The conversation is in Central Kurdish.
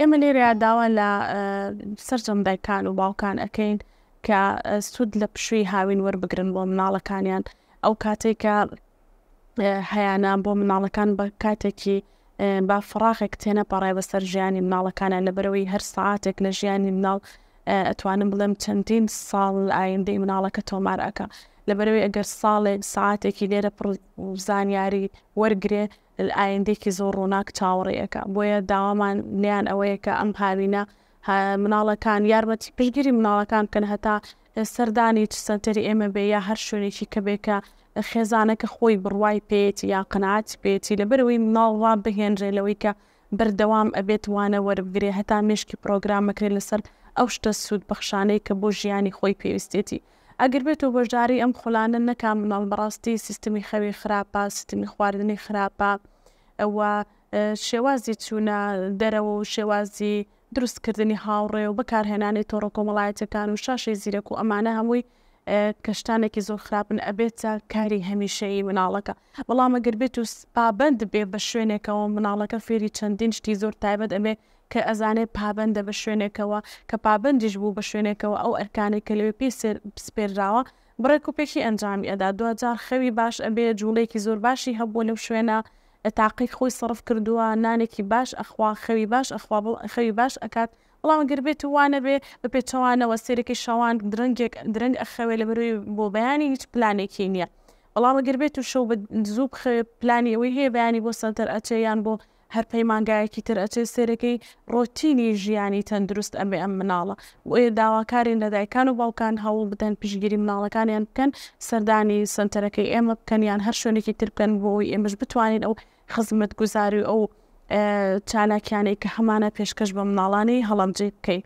ئێمە لێرە داوا لە سەررجەمدایکان و باوکان ئەەکەین کە سوود لە پشووی هاوین وەربگرن بۆ مناڵەکانیان ئەو کاتێککە هەیەە بۆ مناڵەکان بە کاتێکی با فراخێک تێنە پەڕای بە سەر ژیانی مناڵەکانە لەبەرەوەی هەر ساعاتێک لە ژیانی مناڵ ئەتوانم بڵێم چەندین ساڵ ئایندەی مناڵەکە تۆمارەکە لەبەرەوەی ئەگەر ساڵێک ساعاتێکی لێرە زانیاری وەرگێ ئایندێکی زۆر ڕووناک چاوەڕێیەکە بۆیە داوامان لیان ئەوەیە کە ئەم پارینە مناڵەکان یارمەتی پشگیری مناڵەکان کەن هەتا سەردانی چ سنتەری ئێمە بێ یا هەر شوێنێکی کە بێکە خێزانەکە خۆی بڕوای پێێتی یا قەنعات پێێتی لە بەرەوەی مناڵوا بهێنرێلەوەی کە بەردەوام ئەبێت وانە وەربگرێ هەتا مشکی پرۆگرامەکرێت لەسەر ئەو شتە سوود بەخشانەی کە بۆ ژیانی خۆی پێویستێتی. ئەگەر بێت و بەژداری ئەم خولانە نەکام مناڵ بەڕاستی سیستمی خەوی خراپە سیستمی خواردنی خراپە. ئەوە شێوازی چوونە دەرەوە و شێوازی دروستکردنی هاوڕێ و بەکارهێنانی تۆڕۆ کۆمەڵایەتەکان و شاشەی زیرەک و ئەمانە هەمووی کەشتانێکی زۆر خراپن ئەبێتە کاری هەمیشەی مناڵەکە بەڵام ئەگەر بێت و پابند بێ بە شوێنێکەوە مناڵەکە فێری چەندین شتی زۆر تایبەت ئەمێ کە ئەزانێت پابندە بە شوێنێکەوە کە پابندیش بوو بە شوێنێکەوە ئەو ئەرکانی کە لەوێ پێ سپێراوە بڕێک و پێکی ئەنجامی ئەدا دوجار خەوی باش ئەبێ جوڵێکی زۆر باشی هەبوو لەو شوێنە تاقیق خۆی سرف کردووە نانێکی باش ئەخوا خەوی باش ئەخوا خەوی باش ئەکات بەڵام گربێت وانە بێ بە پێچەوانەوە سێرەکەی شەوان درنگێک درنگ ئەخەوێ لە بەروی بۆ بەیانی هیچ پلانێکی نییە. بەڵامە گربێت و شەو زوو پلانیەوەی هەیە بەیانی بۆ سنتەر ئەچێ یان بۆ هەر پەیمانگایەکی تر ئەچێ سێرەکەی ڕۆتینی ژیانی تەندروست ئەمێ ئەم مناڵە و ئێ داواکارین لە دایکان و باوکان هەوڵ بدەن پیشگیری مناڵەکانیان بکەن سەردانی سنتەرەکەی ئێمە بکەنیان هەر شوێنێکی تر بکەن بۆی ئێمەش بتوانین ئەو خزمەت گوزاری ئەو چالاکیانەی کە هەمانە پێشکەش بە مناڵانی هەڵەمجێ بکەیت.